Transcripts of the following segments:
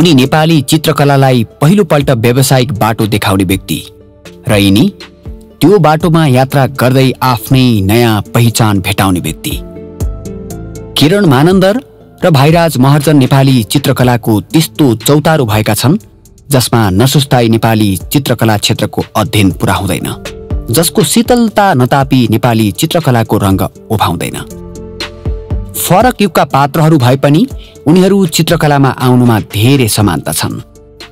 उनी नेपाली चित्रकलालाई पहिलोपल्ट व्यावसायिक बाटो देखाउने व्यक्ति र यिनी त्यो बाटोमा यात्रा गर्दै आफ्नै नयाँ पहिचान भेटाउने व्यक्ति किरण मानन्दर र भाइराज महर्जन नेपाली चित्रकलाको त्यस्तो चौतारो भएका छन् जसमा नसुस्ताई नेपाली चित्रकला क्षेत्रको अध्ययन पुरा हुँदैन जसको शीतलता नतापी नेपाली चित्रकलाको रङ्ग उभाउँदैन फरक युगका पात्रहरू भए पनि उनीहरू चित्रकलामा आउनुमा धेरै समानता छन्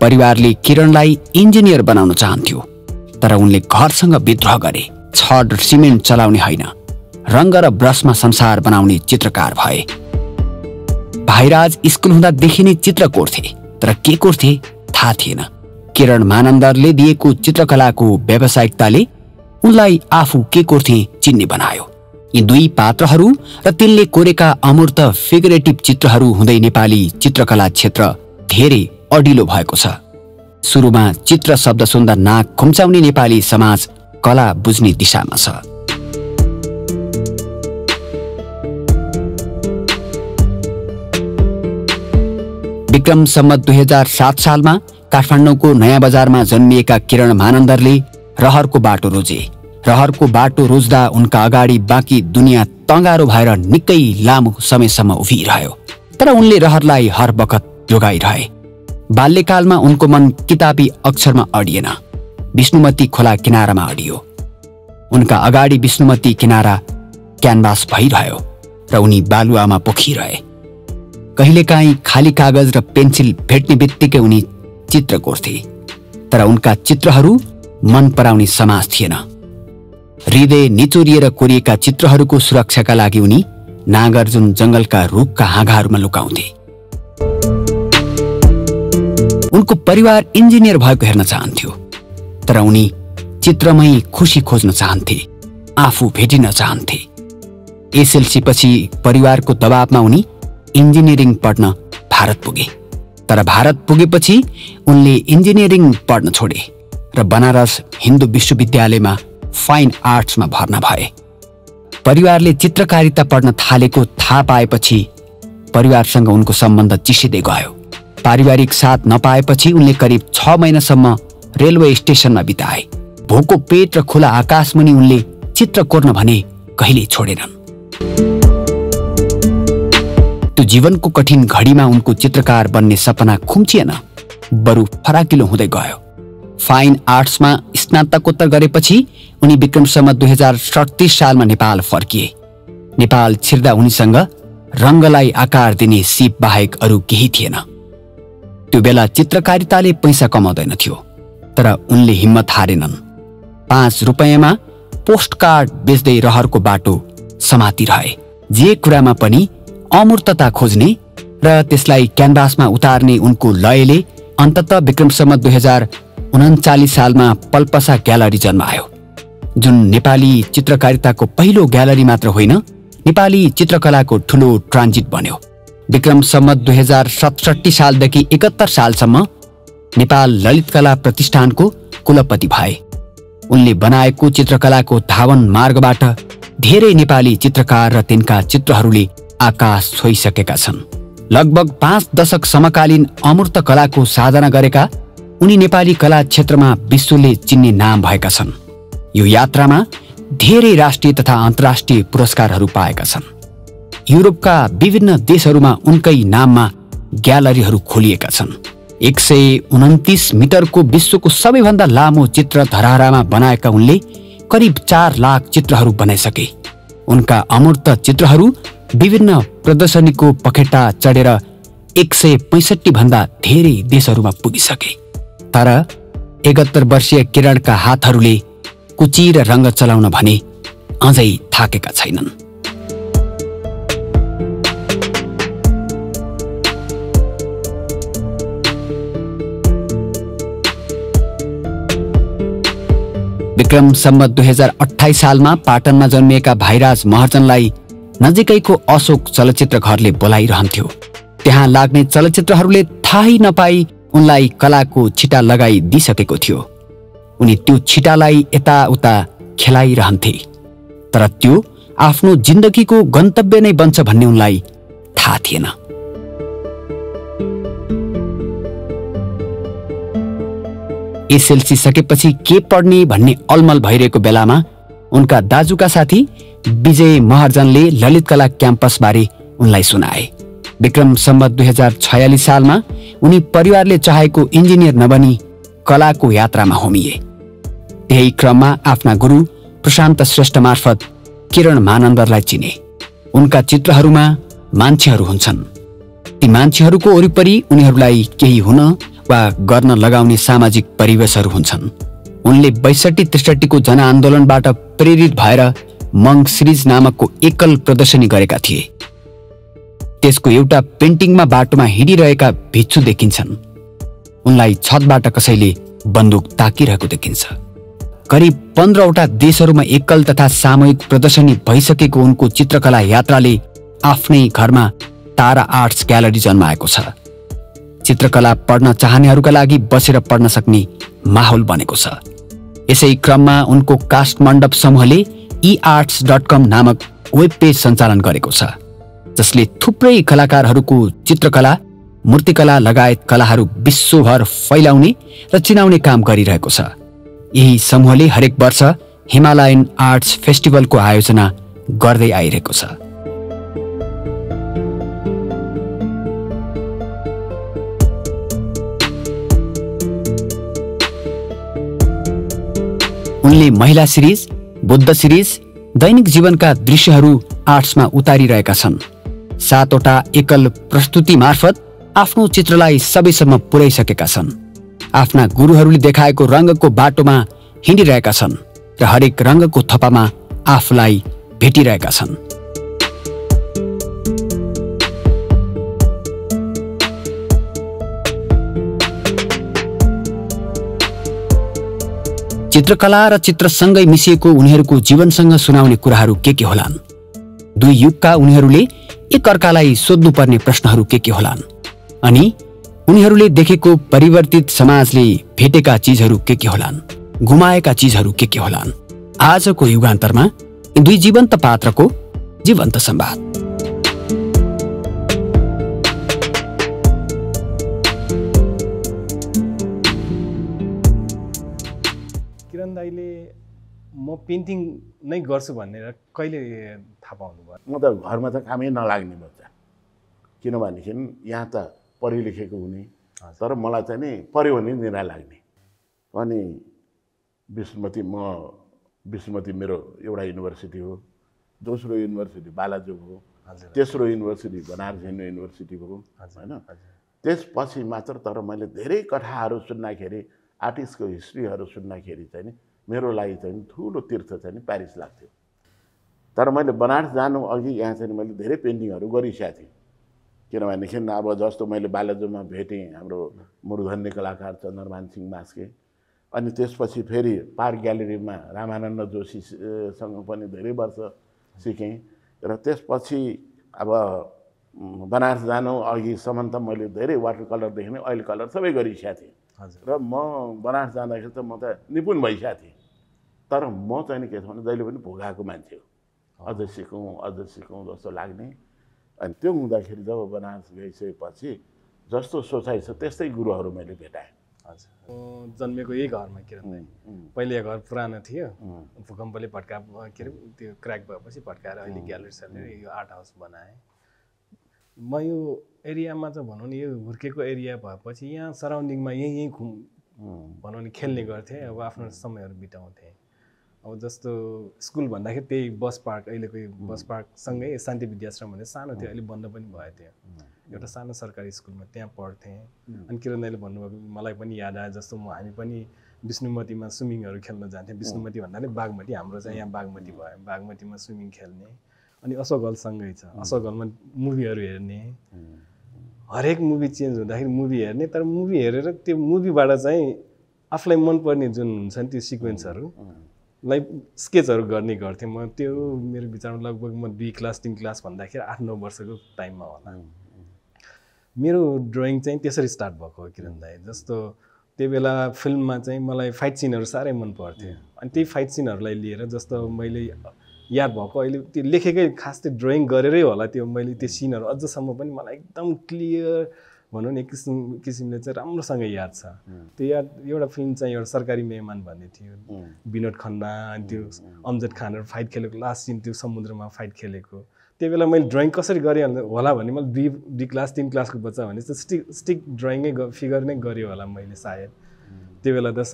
परिवारले किरणलाई इन्जिनियर बनाउन चाहन्थ्यो तर उनले घरसँग विद्रोह गरे छड सिमेन्ट चलाउने होइन रङ्ग र ब्रसमा संसार बनाउने चित्रकार भए भाइराज स्कुल हुँदादेखि नै चित्र कोर्थे तर के कोर्थे थाहा थिएन किरण मानन्दरले दिएको चित्रकलाको व्यावसायिकताले उनलाई आफू के कोर्थे चिन्ने बनायो यी दुई पात्रहरू र तिनले कोरेका अमूर्त फिगरेटिभ चित्रहरू हुँदै नेपाली चित्रकला क्षेत्र धेरै अडिलो भएको छ सुरुमा चित्र शब्द सुन्दा नाक खुम्चाउने नेपाली समाज कला बुझ्ने दिशामा छ विक्रम सम्मत दुई हजार सात सालमा काठमाडौँको नयाँ बजारमा जन्मिएका किरण मानन्दरले रहरको बाटो रोजे रहरको बाटो रोज्दा उनका अगाडि बाँकी दुनियाँ तँगारो भएर निकै लामो समयसम्म उभिरह्यो तर उनले रहरलाई हर बखत जोगाइरहे बाल्यकालमा उनको मन किताबी अक्षरमा अडिएन विष्णुमती खोला किनारामा अडियो उनका अगाडि विष्णुमती किनारा क्यानभास भइरह्यो र उनी बालुवामा पोखिरहे कहिलेकाहीँ खाली कागज र पेन्सिल भेट्ने बित्तिकै उनी चित्र कोर्थे तर उनका चित्रहरू मन पराउने समाज थिएन हृदय निचोरिएर कोरिएका चित्रहरूको सुरक्षाका लागि उनी नागार्जुन जङ्गलका रुखका हाँगाहरूमा लुकाउँथे उनको परिवार इन्जिनियर भएको हेर्न चाहन्थ्यो तर उनी चित्रमै खुसी खोज्न चाहन्थे आफू भेटिन चाहन्थे एसएलसी पछि परिवारको दबावमा उनी इन्जिनियरिङ पढ्न भारत पुगे तर भारत पुगेपछि उनले इन्जिनियरिङ पढ्न छोडे र बनारस हिन्दू विश्वविद्यालयमा फाइन आर्ट्समा भर्ना भए परिवारले चित्रकारिता पढ्न थालेको थाहा पाएपछि परिवारसँग उनको सम्बन्ध चिसिँदै गयो पारिवारिक साथ नपाएपछि उनले करिब छ महिनासम्म रेलवे स्टेसनमा बिताए भोको पेट र खुला आकाशमुनि उनले चित्र कोर्न भने कहिल्यै छोडेनन् त्यो जीवनको कठिन घडीमा उनको चित्रकार बन्ने सपना खुम्चिएन बरु फराकिलो हुँदै गयो फाइन आर्ट्समा स्नातकोत्तर गरेपछि उनी विक्रम दुई हजार सडतिस सालमा नेपाल फर्किए नेपाल छिर्दा उनीसँग रङ्गलाई आकार दिने सिप बाहेक अरू केही थिएन त्यो बेला चित्रकारिताले पैसा कमाउँदैन थियो तर उनले हिम्मत हारेनन् पाँच रुपियाँमा पोस्टकार्ड बेच्दै रहरको बाटो रहे जे कुरामा पनि अमूर्तता खोज्ने र त्यसलाई क्यानभासमा उतार्ने उनको लयले अन्तत विक्रमसम्म दुई हजार उन्चालिस सालमा पल्पसा ग्यालरी आयो जुन नेपाली चित्रकारिताको पहिलो ग्यालरी मात्र होइन नेपाली चित्रकलाको ठुलो ट्रान्जिट बन्यो सम्म दुई हजार सतसट्ठी सालदेखि एकहत्तर सालसम्म नेपाल ललितकला प्रतिष्ठानको कुलपति भए उनले बनाएको चित्रकलाको धावन मार्गबाट धेरै नेपाली चित्रकार र तिनका चित्रहरूले आकाश छोइसकेका छन् लगभग पाँच दशक समकालीन अमूर्त कलाको साधना गरेका उनी नेपाली कला क्षेत्रमा विश्वले चिन्ने नाम भएका छन् यो यात्रामा धेरै राष्ट्रिय तथा अन्तर्राष्ट्रिय पुरस्कारहरू पाएका छन् युरोपका विभिन्न देशहरूमा उनकै नाममा ग्यालरीहरू खोलिएका छन् एक सय उन्तिस मिटरको विश्वको सबैभन्दा लामो चित्र धरहरामा बनाएका उनले करिब चार लाख चित्रहरू बनाइसके उनका अमूर्त चित्रहरू विभिन्न प्रदर्शनीको पखेटा चढेर एक सय भन्दा धेरै देशहरूमा पुगिसके तर एकहत्तर वर्षीय किरणका हातहरूले कुची र रङ्ग चलाउन भने अझै थाकेका छैनन् विक्रम सम्म दुई हजार अठाइस सालमा पाटनमा जन्मिएका भाइराज महर्जनलाई नजिकैको अशोक चलचित्र घरले बोलाइरहन्थ्यो त्यहाँ लाग्ने चलचित्रहरूले थाहै नपाई उनलाई कलाको छिटा लगाइदिइसकेको थियो उनी त्यो छिटालाई यताउता खेलाइरहन्थे तर त्यो आफ्नो जिन्दगीको गन्तव्य नै बन्छ भन्ने उनलाई थाहा थिएन एसएलसी सकेपछि के पढ्ने भन्ने अलमल भइरहेको बेलामा उनका दाजुका साथी विजय महर्जनले ललितकला क्याम्पसबारे उनलाई सुनाए विक्रम सम्बत दुई हजार छयालिस सालमा उनी परिवारले चाहेको इन्जिनियर नबनी कलाको यात्रामा होमिए त्यही क्रममा आफ्ना गुरु प्रशान्त श्रेष्ठ मार्फत किरण मानन्दरलाई चिने उनका चित्रहरूमा मान्छेहरू हुन्छन् ती मान्छेहरूको वरिपरि उनीहरूलाई केही हुन वा गर्न लगाउने सामाजिक परिवेशहरू हुन्छन् उनले बैसठी त्रिसठीको जनआन्दोलनबाट प्रेरित भएर मङ सिरिज नामकको एकल प्रदर्शनी गरेका थिए त्यसको एउटा पेन्टिङमा बाटोमा हिँडिरहेका भिच्छु देखिन्छन् उनलाई छतबाट कसैले बन्दुक ताकिरहेको देखिन्छ करिब पन्ध्रवटा देशहरूमा एकल तथा सामूहिक प्रदर्शनी भइसकेको उनको चित्रकला यात्राले आफ्नै घरमा तारा आर्ट्स ग्यालरी जन्माएको छ चित्रकला पढ्न चाहनेहरूका लागि बसेर पढ्न सक्ने माहौल बनेको छ यसै क्रममा उनको कास्ट मण्डप समूहले ई आर्ट्स डट कम नामक वेब पेज सञ्चालन गरेको छ जसले थुप्रै कलाकारहरूको चित्रकला मूर्तिकला लगायत कलाहरू विश्वभर फैलाउने र चिनाउने काम गरिरहेको छ यही समूहले हरेक वर्ष हिमालयन आर्ट्स फेस्टिभलको आयोजना गर्दै आइरहेको छ उनले महिला सिरिज बुद्ध सिरिज दैनिक जीवनका दृश्यहरू आर्ट्समा उतारिरहेका छन् सातवटा एकल प्रस्तुति मार्फत आफ्नो चित्रलाई सबैसम्म पुर्याइसकेका छन् आफ्ना गुरुहरूले देखाएको रङ्गको बाटोमा हिँडिरहेका छन् र हरेक रङ्गको थपामा आफूलाई भेटिरहेका छन् चित्रकला र चित्रसँगै मिसिएको उनीहरूको जीवनसँग सुनाउने कुराहरू के के होलान् दुई युगका उनीहरूले एकअर्कालाई सोध्नुपर्ने प्रश्नहरू के के होलान् अनि उनीहरूले देखेको परिवर्तित समाजले भेटेका चिजहरू के के होलान् घुमाएका चिजहरू के के होलान् आजको युगान्तरमा दुई जीवन्त पात्रको जीवन्त सम्वाद किरण दाईले म पेन्टिङ नै गर्छु भनेर कहिले थाहा पाउनुभयो म त घरमा त कामै नलाग्ने बच्चा किनभनेदेखि यहाँ त पढे लेखेको हुने तर मलाई चाहिँ नि पऱ्यो भने निरा लाग्ने अनि विष्णुमती म विष्णुमती मेरो एउटा युनिभर्सिटी हो दोस्रो युनिभर्सिटी बालाजुग हो तेस्रो युनिभर्सिटी बनारस हिन्दू युनिभर्सिटी हो होइन त्यसपछि मात्र तर मैले धेरै कथाहरू सुन्दाखेरि आर्टिस्टको हिस्ट्रीहरू सुन्दाखेरि चाहिँ नि मेरो लागि चाहिँ ठुलो तीर्थ चाहिँ नि प्यारिस लाग्थ्यो तर मैले बनारस जानु अघि यहाँ चाहिँ मैले धेरै पेन्टिङहरू गरिसकेको थिएँ किनभनेदेखि अब जस्तो मैले बालाजुमा भेटेँ हाम्रो मूर्धन्य कलाकार चन्द्रमान सिंह मास्के अनि त्यसपछि फेरि पार्क ग्यालेरीमा रामानन्द जोशीसँग पनि धेरै वर्ष सिकेँ र त्यसपछि अब बनारस जानु अघिसम्म त मैले धेरै वाटर कलरदेखि नै अहिले कलर सबै गरिसकेको थिएँ र म बनारस जाँदाखेरि त म त निपुण भइसकेको थिएँ तर म चाहिँ के छ भने जहिले पनि भोगाएको मान्छे हो अझ सिकौँ अझ सिकौँ जस्तो लाग्ने अनि त्यो हुँदाखेरि जब बनारस गइसकेपछि जस्तो सोचाइ छ त्यस्तै गुरुहरू मैले भेटाएँ हजुर जन्मेको यही घरमा के अरे पहिले यो घर पुरानो थियो भूकम्पले भट्का के अरे त्यो क्र्याक भएपछि भट्काएर अहिले ग्यालरी यो आर्ट हाउस बनाएँ म यो एरियामा चाहिँ भनौँ न यो हुर्केको एरिया भएपछि यहाँ सराउन्डिङमा यहीँ यहीँ घुम भनौँ नि खेल्ने गर्थेँ अब आफ्नो समयहरू बिताउँथेँ अब जस्तो स्कुल भन्दाखेरि त्यही बस पार्क अहिलेको बस पार्कसँगै शान्ति विद्याश्रम भन्ने सानो थियो अहिले बन्द पनि भयो त्यहाँ एउटा सानो सरकारी स्कुलमा त्यहाँ पढ्थेँ अनि किरण भन्नुभयो भन्नुभएको मलाई पनि याद आयो जस्तो म हामी पनि विष्णुमतीमा स्विमिङहरू खेल्न जान्थ्यौँ विष्णुमती भन्दा नै बागमती हाम्रो चाहिँ यहाँ बागमती भयो बागमतीमा स्विमिङ खेल्ने अनि असोगलसँगै छ असोगलमा मुभीहरू हेर्ने हरेक मुभी चेन्ज हुँदाखेरि मुभी हेर्ने तर मुभी हेरेर त्यो मुभीबाट चाहिँ आफूलाई मनपर्ने जुन हुन्छ नि त्यो सिक्वेन्सहरू लाई स्केचहरू गर्ने गर्थेँ म त्यो मेरो विचारमा लगभग म दुई क्लास तिन क्लास भन्दाखेरि आठ नौ वर्षको टाइममा होला मेरो ड्रइङ चाहिँ त्यसरी स्टार्ट भएको हो किरण दाई जस्तो त्यो बेला फिल्ममा चाहिँ मलाई फाइट सिनहरू साह्रै मन पर्थ्यो अनि त्यही फाइट सिनहरूलाई लिएर जस्तो मैले याद भएको अहिले त्यो लेखेकै खास त्यो ड्रइङ गरेरै होला त्यो मैले त्यो सिनहरू अझसम्म पनि मलाई एकदम क्लियर भनौँ न एक किसिम किसिमले चाहिँ राम्रोसँग याद छ त्यो याद एउटा फिल्म चाहिँ एउटा सरकारी मेहमान भन्ने थियो विनोद खन्ना अनि त्यो अमजद खानहरू फाइट खेलेको लास्ट सिन त्यो समुद्रमा फाइट खेलेको त्यो बेला मैले ड्रइङ कसरी गरेँ होला भने मैले दुई दुई क्लास तिन क्लासको बच्चा भने त स्टिक स्टिक ड्रइङै फिगर नै गरेँ होला मैले सायद त्यो बेला त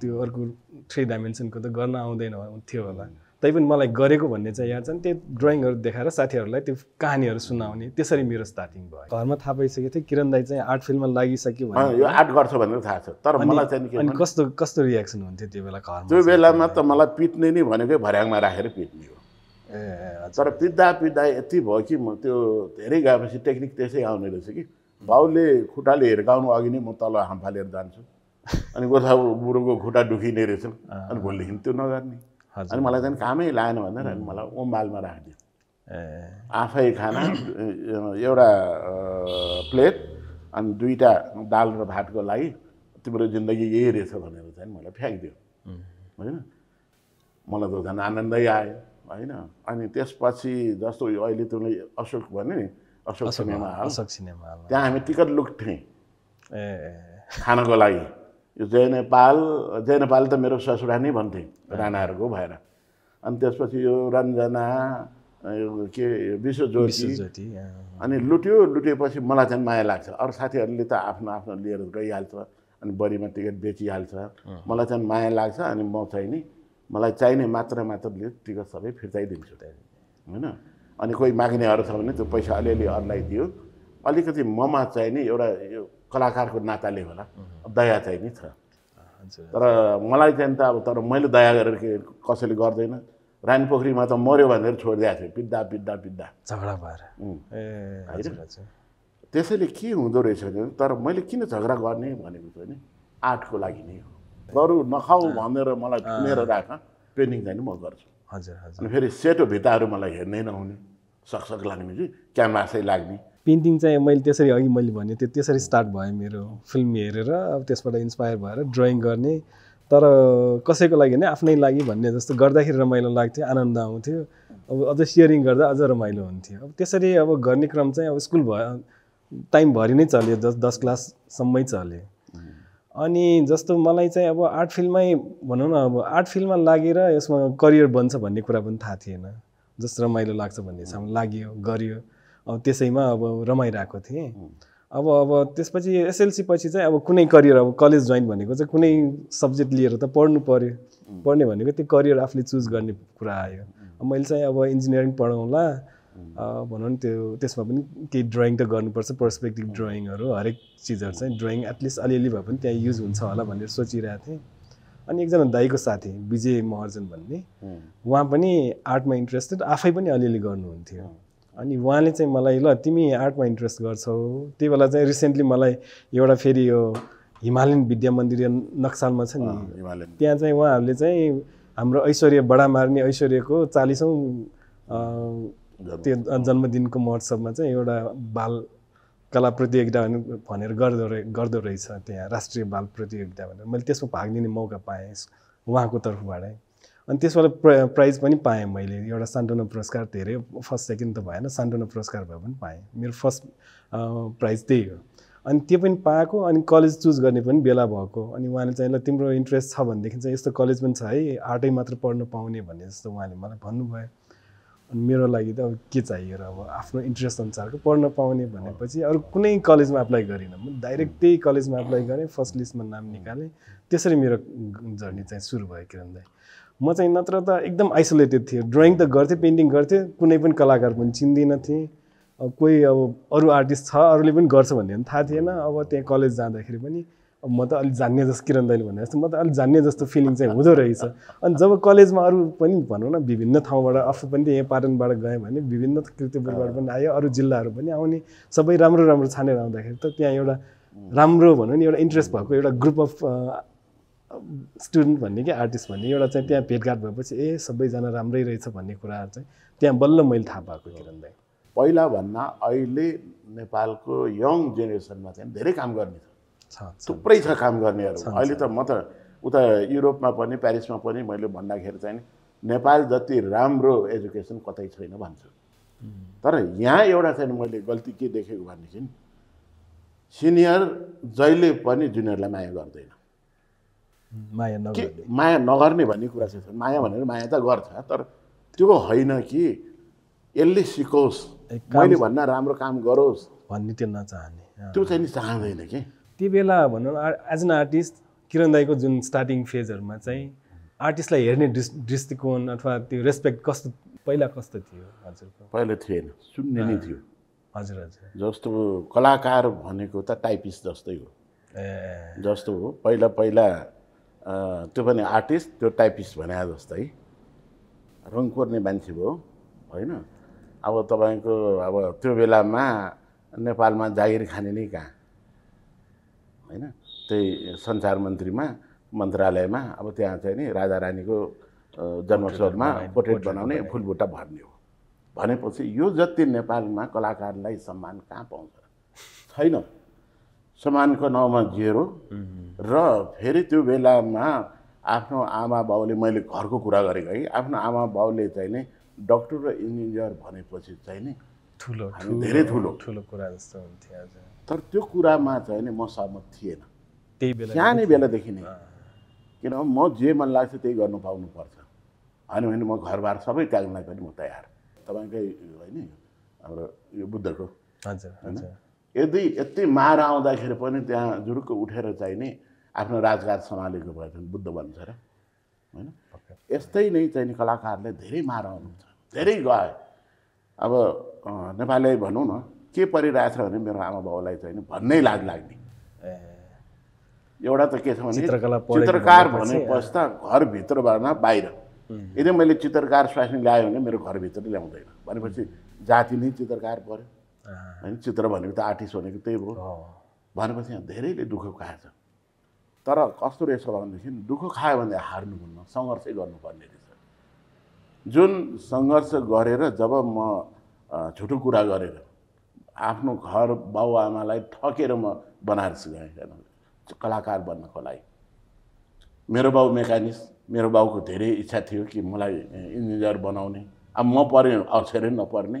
त्यो अर्को थ्री डाइमेन्सनको त गर्न आउँदैन थियो होला तैपनि मलाई गरेको भन्ने चाहिँ याद छ नि त्यो ड्रइङहरू देखाएर साथीहरूलाई त्यो कहानीहरू सुनाउने त्यसरी मेरो स्टार्टिङ भयो घरमा थाहा पाइसकेको थियो किरण दाई चाहिँ आर्ट फिल्डमा लागिसक्यो भने यो आर्ट गर्छ भनेर थाहा छ तर मलाई चाहिँ अनि कस्तो कस्तो रियाक्सन हुन्थ्यो त्यो बेला घरमा त्यो बेलामा त मलाई पिट्ने नै भनेकै भर्याङमा राखेर पिट्ने हो ए तर पिट्दा पिट्दा यति भयो कि म त्यो धेरै गएपछि टेक्निक त्यसै आउने रहेछ कि बाउले खुट्टाले हिर्काउनु अघि नै म तल हाम्फालेर जान्छु अनि गोर्खा बुढोको खुट्टा दुखिने रहेछ अनि भोलिदेखि त्यो नगर्ने अनि मलाई चाहिँ कामै लाएन भनेर मलाई ओम्बालमा राखिदियो आफै खाना एउटा प्लेट अनि दुईवटा दाल र भातको लागि तिम्रो जिन्दगी यही रहेछ भनेर चाहिँ मलाई फ्याँकिदियो होइन मलाई त झन् आनन्दै आयो होइन अनि त्यसपछि जस्तो अहिले तिमीले अशोक भन्यो नि अशोक सिनेमा हल सिनेमा त्यहाँ हामी टिकट लुक्थ्यौँ ए खानको लागि यो जय नेपाल जय नेपाल त मेरो ससुरा नै भन्थे राणाहरूको भएर अनि त्यसपछि यो रन्जना के विश्व विश्वज्योति अनि लुट्यो लुटेपछि मलाई चाहिँ माया लाग्छ अरू साथीहरूले त आफ्नो आफ्नो लिएर गइहाल्छ अनि बढीमा टिकट बेचिहाल्छ मलाई चाहिँ माया लाग्छ अनि म चाहिँ नि मलाई चाहिने मात्र मात्रले टिकट सबै फिर्ताइदिन्छु होइन अनि कोही माग्नेहरू छ भने त्यो पैसा अलिअलि अरूलाई दियो अलिकति ममा चाहिने एउटा यो कलाकारको नाताले होला दया चाहिँ नि छ तर मलाई चाहिँ त अब तर मैले दया गरेर के कसैले गर्दैन रानी पोखरीमा त मऱ्यो भनेर छोडिदिएको थिएँ पिद्दा पिद्दा पिद्दा झगडा भएर त्यसैले के हुँदो रहेछ भने तर मैले किन झगडा गर्ने भनेको चाहिँ नि आर्टको लागि नै हो बरु नखाऊ भनेर मलाई थुनेर राख पेन्टिङ चाहिँ म गर्छु हजुर अनि फेरि सेटो भित्ताहरू मलाई हेर्नै नहुने सकसक लाग्ने चाहिँ क्यामरासै लाग्ने पेन्टिङ चाहिँ मैले त्यसरी अघि मैले भने त्यो त्यसरी स्टार्ट भयो मेरो फिल्म हेरेर अब त्यसबाट इन्सपायर भएर ड्रइङ गर्ने तर कसैको लागि होइन आफ्नै लागि भन्ने जस्तो गर्दाखेरि रमाइलो लाग्थ्यो आनन्द आउँथ्यो अब अझ सेयरिङ गर्दा अझ रमाइलो हुन्थ्यो अब त्यसरी अब गर्ने क्रम चाहिँ अब स्कुल भयो टाइमभरि नै चल्यो दस दस क्लाससम्मै चल्यो अनि जस्तो मलाई चाहिँ अब आर्ट फिल्डमै भनौँ न अब आर्ट फिल्डमा लागेर यसमा करियर बन्छ भन्ने कुरा पनि थाहा थिएन जस्तो रमाइलो लाग्छ भन्ने छ लाग्यो गऱ्यो अब त्यसैमा अब रमाइरहेको थिएँ अब अब त्यसपछि एसएलसी पछि चाहिँ अब कुनै करियर अब कलेज जोइन भनेको चाहिँ कुनै सब्जेक्ट लिएर त पढ्नु पऱ्यो पढ्ने भनेको त्यो करियर आफूले चुज गर्ने कुरा आयो मैले चाहिँ अब इन्जिनियरिङ पढाउँला भनौँ न त्यो त्यसमा पनि केही ड्रइङ त गर्नुपर्छ पर्सपेक्टिभ ड्रइङहरू हरेक चिजहरू चाहिँ ड्रइङ एटलिस्ट अलिअलि भए पनि त्यहाँ युज हुन्छ होला भनेर सोचिरहेको थिएँ अनि एकजना दाईको साथी विजय महर्जन भन्ने उहाँ पनि आर्टमा इन्ट्रेस्टेड आफै पनि अलिअलि गर्नुहुन्थ्यो अनि उहाँले चाहिँ मलाई ल तिमी आर्टमा इन्ट्रेस्ट गर्छौ त्यही बेला चाहिँ रिसेन्टली मलाई एउटा फेरि यो हिमालयन विद्या मन्दिर नक्सालमा छ नि त्यहाँ चाहिँ उहाँहरूले चाहिँ हाम्रो ऐश्वर्य बडा मार्ने ऐश्वर्यको चालिसौँ त्यो जन्मदिनको महोत्सवमा चाहिँ एउटा बाल कला प्रतियोगिता भनेर गर्दो रहे गर्दो रहेछ त्यहाँ राष्ट्रिय बाल प्रतियोगिता भनेर मैले त्यसमा भाग लिने मौका पाएँ उहाँको तर्फबाटै अनि त्यसबाट प्र प्राइज पनि पाएँ मैले एउटा सान्टोनो पुरस्कार धेरै फर्स्ट सेकेन्ड त भएन सान्टोनो पुरस्कार भए पनि पाएँ मेरो फर्स्ट प्राइज त्यही हो अनि त्यो पनि पाएको अनि कलेज चुज गर्ने पनि बेला भएको अनि उहाँले चाहिँ ल तिम्रो इन्ट्रेस्ट छ भनेदेखि चाहिँ यस्तो कलेज पनि छ है आर्टै मात्र पढ्न पाउने भन्ने जस्तो उहाँले मलाई भन्नुभयो अनि मेरो लागि त अब के चाहियो र अब आफ्नो इन्ट्रेस्ट अनुसारको पढ्न पाउने भनेपछि अरू कुनै कलेजमा एप्लाई गरिनँ म डाइरेक्ट त्यही कलेजमा एप्लाई गरेँ फर्स्ट लिस्टमा नाम निकालेँ त्यसरी मेरो जर्नी चाहिँ सुरु भयो किरण दाई म चाहिँ नत्र त एकदम आइसोलेटेड थिएँ ड्रइङ त गर्थेँ पेन्टिङ गर्थेँ कुनै पनि कलाकार पनि चिन्दिनँ थिएँ कोही अब अरू आर्टिस्ट छ अरूले पनि गर्छ भन्ने पनि थाहा थिएन अब त्यहाँ कलेज जाँदाखेरि पनि अब म त अलिक जान्ने जस्तो किरण दाइले भने जस्तो म त अलिक जान्ने जस्तो फिलिङ चाहिँ हुँदो रहेछ अनि जब कलेजमा अरू पनि भनौँ न विभिन्न ठाउँबाट आफू पनि यहाँ पाटनबाट गएँ भने विभिन्न कृतिपुरबाट पनि आयो अरू जिल्लाहरू पनि आउने सबै राम्रो राम्रो छानेर आउँदाखेरि त त्यहाँ एउटा राम्रो भनौँ नि एउटा इन्ट्रेस्ट भएको एउटा ग्रुप अफ स्टुडेन्ट भन्ने कि आर्टिस्ट भन्ने एउटा चाहिँ त्यहाँ भेटघाट भएपछि ए सबैजना राम्रै रहेछ भन्ने कुराहरू चाहिँ त्यहाँ बल्ल मैले थाहा पाएको किरण दाई पहिला भन्दा अहिले नेपालको यङ जेनेरेसनमा चाहिँ धेरै काम गर्ने छ थुप्रै छ काम गर्नेहरू अहिले त म त उता युरोपमा पनि प्यारिसमा पनि मैले भन्दाखेरि चाहिँ नेपाल जति राम्रो एजुकेसन कतै छैन भन्छु तर यहाँ एउटा चाहिँ मैले गल्ती के देखेको भनेदेखि सिनियर जहिले पनि जुनियरलाई माया गर्दैन माया नगर्ने माया नगर्ने भन्ने कुरा चाहिँ माया भनेर माया त गर्छ तर त्यो होइन कि यसले सिकोस् मैले भन्न राम्रो काम गरोस् भन्ने त्यो नचाहने त्यो चाहिँ नि चाहँदैन कि त्यो बेला भनौँ एज एन आर्टिस्ट किरण दाईको जुन स्टार्टिङ फेजहरूमा चाहिँ आर्टिस्टलाई हेर्ने दृष्टिकोण अथवा त्यो रेस्पेक्ट कस्तो पहिला कस्तो थियो हजुरको पहिला थिएन सुन्ने नै थियो हजुर हजुर जस्तो कलाकार भनेको त टाइपिस्ट जस्तै हो ए जस्तो हो पहिला पहिला त्यो पनि आर्टिस्ट त्यो टाइपिस्ट भने जस्तै रङ कोर्ने मान्छे भयो होइन अब तपाईँको अब त्यो बेलामा नेपालमा जागिर खाने नै कहाँ होइन त्यही सञ्चार मन्त्रीमा मन्त्रालयमा अब त्यहाँ चाहिँ नि राजा रानीको जन्मोत्सवमा पोर्ट्रेट बनाउने फुलबुट्टा भर्ने हो भनेपछि यो जति नेपालमा कलाकारलाई सम्मान कहाँ पाउँछ छैन समानको नाउँमा जेरो र फेरि त्यो बेलामा आफ्नो आमा बाउले मैले घरको कुरा गरेको है आफ्नो आमा बाउले चाहिँ नि डक्टर र इन्जिनियर भनेपछि चाहिँ नि ठुलो धेरै ठुलो ठुलो कुरा जस्तो हुन्थ्यो तर त्यो कुरामा चाहिँ नि म सहमत थिएन त्यही बेला सानै बेलादेखि नै किनभने म जे मन लाग्छ त्यही गर्नु पर्छ होइन भने म घरबार सबै त्याग्नलाई पनि म तयार तपाईँकै होइन हाम्रो यो बुद्धको हजुर हजुर यदि यति मार आउँदाखेरि पनि त्यहाँ जुरुक्क उठेर चाहिने आफ्नो राजघाट सम्हालेको भए पनि बुद्ध भन्छ र होइन यस्तै नै नि कलाकारले धेरै मार आउनुहुन्छ धेरै गए अब नेपाली भनौँ न के परिरहेछ भने मेरो आमा बाउलाई चाहिँ भन्नै लाज लाग्ने एउटा त के छ भने चित्रकार भनेपछि त घरभित्रबाट बाहिर यदि मैले चित्रकार स्वास्नी ल्यायो भने मेरो घरभित्र ल्याउँदैन भनेपछि जाति नै चित्रकार पऱ्यो होइन चित्र भनेको त आर्टिस्ट भनेको त्यही हो भनेपछि यहाँ धेरैले दुःख खाएछ तर कस्तो रहेछ भनेदेखि दुःख खायो भने हार्नुहुन्न सङ्घर्षै गर्नुपर्ने रहेछ जुन सङ्घर्ष गरेर जब म छुटो कुरा गरेर आफ्नो घर बाउ आमालाई ठकेर म बनारस गएँ कलाकार बन्नको लागि मेरो बाउ मेकानिक्स मेरो बाउको धेरै इच्छा थियो कि मलाई इन्जिनियर बनाउने अब म परेँ अक्षरै नपर्ने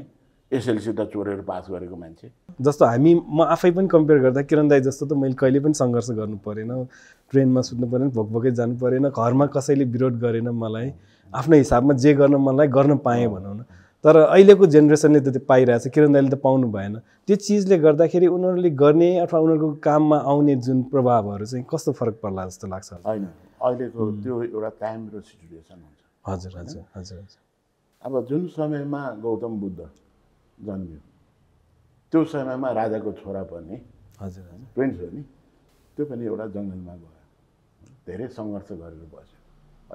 एसएलसित चोरेर पास गरेको मान्छे जस्तो हामी म आफै पनि कम्पेयर गर्दा किरण दाई जस्तो त मैले कहिले पनि सङ्घर्ष गर्नु परेन ट्रेनमा सुत्नु परेन भोक भोकै जानु परेन घरमा कसैले विरोध गरेन मलाई आफ्नो हिसाबमा जे गर्न मलाई गर्न पाएँ भनौँ न तर अहिलेको जेनेरेसनले त त्यो पाइरहेछ किरण दाईले त पाउनु भएन त्यो चिजले गर्दाखेरि उनीहरूले गर्ने अथवा उनीहरूको काममा आउने जुन प्रभावहरू चाहिँ कस्तो फरक पर्ला जस्तो लाग्छ होइन अहिलेको त्यो एउटा टाइम र सिचुएसन हुन्छ हजुर हजुर हजुर हजुर अब जुन समयमा गौतम बुद्ध जन्मियो त्यो समयमा राजाको छोरा पनि हजुर प्रिन्स हो नि त्यो पनि एउटा जङ्गलमा गयो धेरै सङ्घर्ष गरेर बस्यो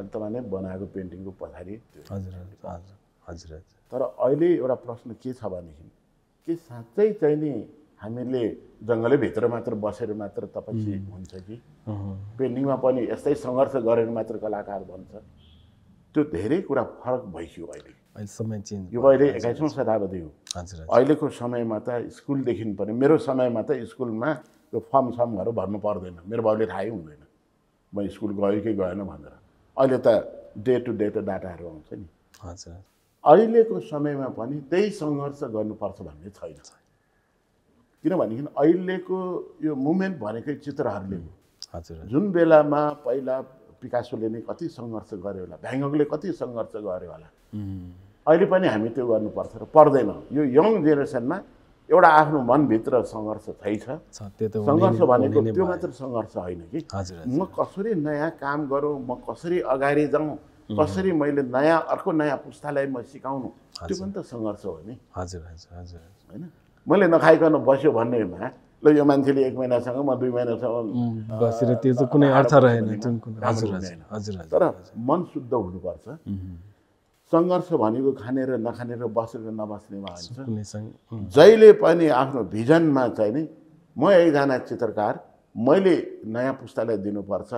अनि तपाईँले बनाएको पेन्टिङको पछाडि हजुर हजुर हजुर तर अहिले एउटा प्रश्न के छ भनेदेखि कि साँच्चै चाहिँ नि हामीले जङ्गलै भित्र मात्र बसेर मात्र तपाईँ हुन्छ कि पेन्टिङमा पनि यस्तै सङ्घर्ष गरेर मात्र कलाकार बन्छ त्यो धेरै कुरा फरक भइसक्यो अहिले अहिले समय यो अहिले एक्काइसौँ शताब्दी हो हजुर अहिलेको समयमा त स्कुलदेखि पनि मेरो समयमा त स्कुलमा त्यो फर्म समहरू भर्नु पर्दैन मेरो बाउले थाहै हुँदैन म स्कुल गयो कि गएन भनेर अहिले त डे टु डे त डाटाहरू आउँछ नि हजुर अहिलेको समयमा पनि त्यही सङ्घर्ष गर्नुपर्छ भन्ने छैन किनभनेदेखि अहिलेको यो मुभमेन्ट भनेकै चित्रहरूले हो हजुर जुन बेलामा पहिला पिकासोले नै कति सङ्घर्ष गर्यो होला भ्याङ्गकले कति सङ्घर्ष गर्यो होला अहिले पनि हामी त्यो गर्नुपर्छ र पर्दैन यो यङ जेनेरेसनमा एउटा आफ्नो मनभित्र सङ्घर्ष छैछ सङ्घर्ष भनेको त्यो मात्र सङ्घर्ष होइन कि म कसरी नयाँ काम गरौँ म कसरी अगाडि जाउँ कसरी मैले नयाँ अर्को नयाँ पुस्तालाई म सिकाउनु त्यो पनि त सङ्घर्ष हो नि हजुर हजुर हजुर होइन मैले नखाइकन बस्यो भन्नेमा ल यो मान्छेले एक महिनासँग म दुई महिनासम्म बसेर त्यो कुनै अर्थ रहेन तर मन शुद्ध हुनुपर्छ सङ्घर्ष भनेको खानेर नखानेर बसेर नबस्नेमा हुन्छ जहिले पनि आफ्नो भिजनमा चाहिँ नि म एकजना चित्रकार मैले नयाँ पुस्तालाई दिनुपर्छ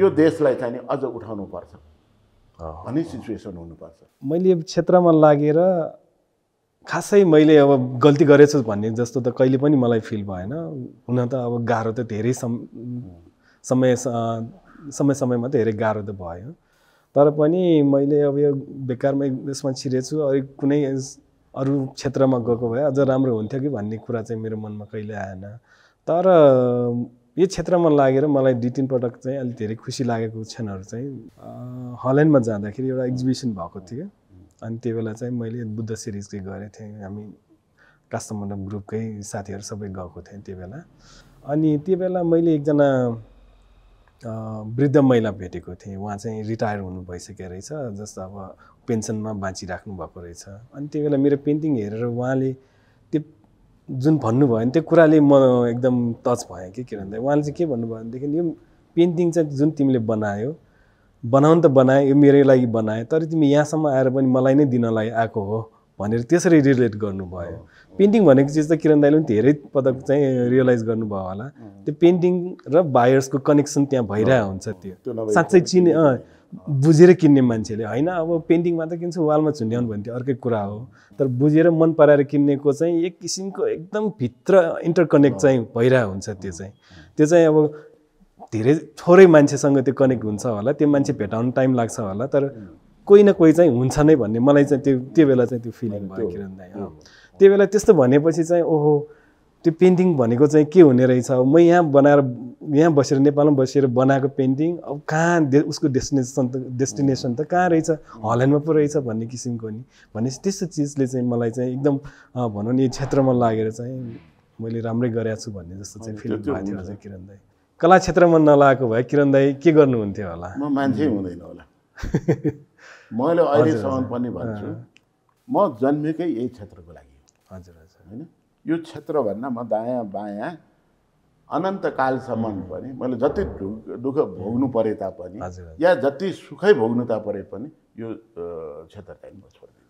यो देशलाई चाहिँ नि अझ उठाउनुपर्छ भन्ने सिचुएसन हुनुपर्छ मैले क्षेत्रमा लागेर खासै मैले अब गल्ती गरेछु भन्ने जस्तो त कहिले पनि मलाई फिल भएन हुन त अब गाह्रो त धेरै सम समय समय समयमा धेरै गाह्रो त भयो तर पनि मैले अब यो बेकारमै यसमा छिरेछु अरू कुनै अरू क्षेत्रमा गएको भए अझ राम्रो हुन्थ्यो कि भन्ने कुरा चाहिँ मेरो मनमा कहिले आएन तर यो क्षेत्रमा लागेर मलाई दुई तिन पटक चाहिँ अलिक धेरै खुसी लागेको क्षणहरू चाहिँ हल्यान्डमा जाँदाखेरि एउटा एक्जिबिसन भएको थियो अनि त्यो बेला चाहिँ मैले बुद्ध सिरिजकै गरेको थिएँ हामी काष्ठ ग्रुपकै साथीहरू सबै गएको थिएँ त्यो बेला अनि त्यो बेला मैले एकजना वृद्ध महिला भेटेको थिएँ उहाँ चाहिँ रिटायर हुनु भइसकेको रहेछ जस्तो अब पेन्सनमा बाँचिराख्नु भएको रहेछ अनि त्यही बेला मेरो पेन्टिङ हेरेर उहाँले त्यो जुन भन्नुभयो भने त्यो कुराले म एकदम टच भएँ कि के भन्दा उहाँले चाहिँ के भन्नुभयो भनेदेखि यो पेन्टिङ चाहिँ जुन तिमीले बनायो बनाउनु त बनायो यो मेरै लागि बनायो तर तिमी यहाँसम्म आएर पनि मलाई नै दिनलाई आएको हो भनेर त्यसरी रिलेट गर्नुभयो पेन्टिङ भनेको चिज त किरण दाईले पनि धेरै पदक चाहिँ रियलाइज गर्नुभयो होला त्यो पेन्टिङ र बायर्सको कनेक्सन त्यहाँ भइरहेको हुन्छ त्यो साँच्चै चिने बुझेर किन्ने मान्छेले होइन अब पेन्टिङमा त किन्छ वालमा छुन्ड्याउनु त्यो अर्कै कुरा हो तर बुझेर मन पराएर किन्नेको चाहिँ एक किसिमको एकदम भित्र इन्टरकनेक्ट चाहिँ भइरहेको हुन्छ त्यो चाहिँ त्यो चाहिँ अब धेरै थोरै मान्छेसँग त्यो कनेक्ट हुन्छ होला त्यो मान्छे भेटाउनु टाइम लाग्छ होला तर कोही न कोही चाहिँ हुन्छ नै भन्ने मलाई चाहिँ त्यो त्यो बेला चाहिँ त्यो फिलिङ भयो किरण दाई त्यो बेला त्यस्तो भनेपछि चाहिँ ओहो त्यो पेन्टिङ भनेको चाहिँ के हुने रहेछ म यहाँ बनाएर यहाँ बसेर नेपालमा बसेर बनाएको पेन्टिङ अब कहाँ उसको डेस्टिनेसन त डेस्टिनेसन त कहाँ रहेछ हल्यान्डमा पो रहेछ भन्ने किसिमको नि भनेपछि त्यस्तो चिजले चाहिँ मलाई चाहिँ एकदम भनौँ नि क्षेत्रमा लागेर चाहिँ मैले राम्रै गरेको छु भन्ने जस्तो चाहिँ फिल भएको थियो किरण दाई कला क्षेत्रमा नलागेको भए किरण दाई के गर्नुहुन्थ्यो होला म मान्छे हुँदैन होला मैले अहिलेसम्म पनि भन्छु म जन्मेकै यही क्षेत्रको लागि हजुर हजुर होइन यो क्षेत्र म दायाँ बायाँ अनन्त कालसम्म पनि मैले जति दुःख भोग्नु परे तापनि या जति सुखै भोग्नु तापरे पनि यो क्षेत्र चाहिँ म छोड्दिनँ